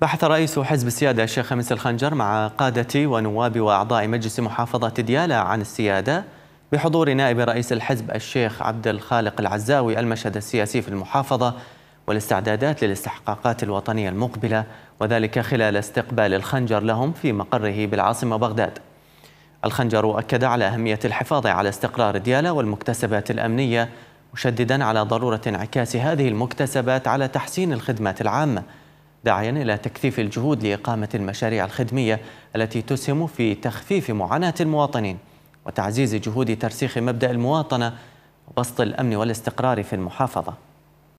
بحث رئيس حزب السيادة الشيخ خميس الخنجر مع قادة ونواب وأعضاء مجلس محافظة ديالى عن السيادة بحضور نائب رئيس الحزب الشيخ عبد الخالق العزاوي المشهد السياسي في المحافظة والاستعدادات للاستحقاقات الوطنية المقبلة وذلك خلال استقبال الخنجر لهم في مقره بالعاصمة بغداد الخنجر أكد على أهمية الحفاظ على استقرار ديالى والمكتسبات الأمنية مشددا على ضرورة انعكاس هذه المكتسبات على تحسين الخدمات العامة داعيا إلى تكثيف الجهود لإقامة المشاريع الخدمية التي تسهم في تخفيف معاناة المواطنين وتعزيز جهود ترسيخ مبدأ المواطنة وبسط الأمن والاستقرار في المحافظة